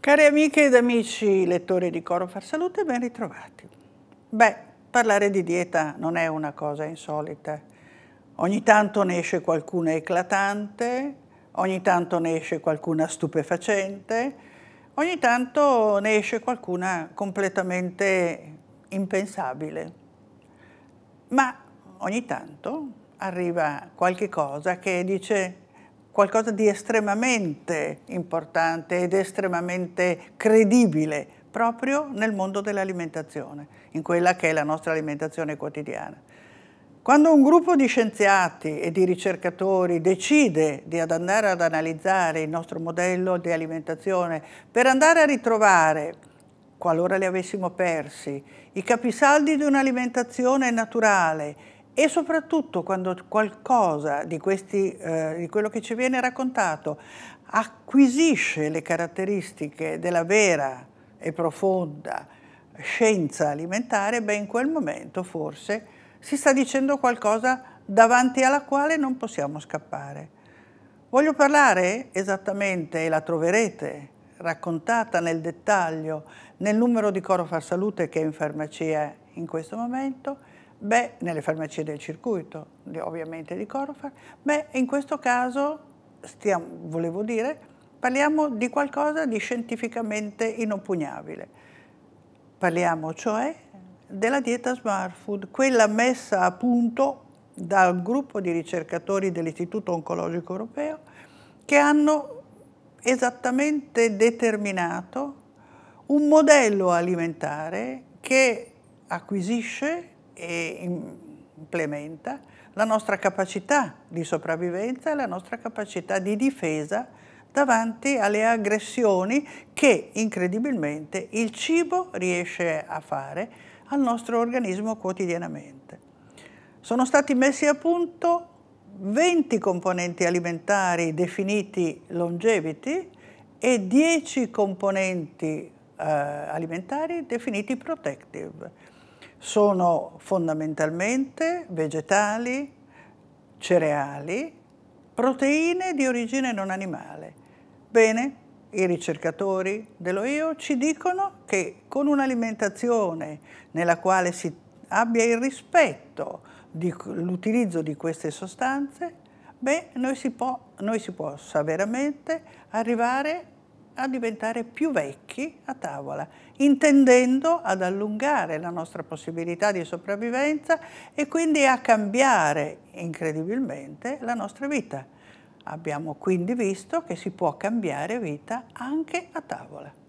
Cari amiche ed amici lettori di Coro Far Salute, ben ritrovati. Beh, parlare di dieta non è una cosa insolita. Ogni tanto ne esce qualcuna eclatante, ogni tanto ne esce qualcuna stupefacente, ogni tanto ne esce qualcuna completamente impensabile. Ma ogni tanto arriva qualche cosa che dice qualcosa di estremamente importante ed estremamente credibile proprio nel mondo dell'alimentazione, in quella che è la nostra alimentazione quotidiana. Quando un gruppo di scienziati e di ricercatori decide di andare ad analizzare il nostro modello di alimentazione per andare a ritrovare, qualora li avessimo persi, i capisaldi di un'alimentazione naturale e soprattutto quando qualcosa di, questi, eh, di quello che ci viene raccontato acquisisce le caratteristiche della vera e profonda scienza alimentare, beh in quel momento forse si sta dicendo qualcosa davanti alla quale non possiamo scappare. Voglio parlare esattamente, e la troverete raccontata nel dettaglio nel numero di Coro Far Salute che è in farmacia in questo momento, beh nelle farmacie del circuito, ovviamente di Corofan, beh in questo caso, stiamo, volevo dire, parliamo di qualcosa di scientificamente inoppugnabile. Parliamo cioè della dieta smart food, quella messa a punto dal gruppo di ricercatori dell'Istituto Oncologico Europeo che hanno esattamente determinato un modello alimentare che acquisisce e implementa la nostra capacità di sopravvivenza e la nostra capacità di difesa davanti alle aggressioni che incredibilmente il cibo riesce a fare al nostro organismo quotidianamente. Sono stati messi a punto 20 componenti alimentari definiti longevity e 10 componenti eh, alimentari definiti protective sono fondamentalmente vegetali, cereali, proteine di origine non animale. Bene, i ricercatori dello io ci dicono che con un'alimentazione nella quale si abbia il rispetto dell'utilizzo di queste sostanze, beh, noi si, può, noi si possa veramente arrivare a diventare più vecchi a tavola, intendendo ad allungare la nostra possibilità di sopravvivenza e quindi a cambiare incredibilmente la nostra vita. Abbiamo quindi visto che si può cambiare vita anche a tavola.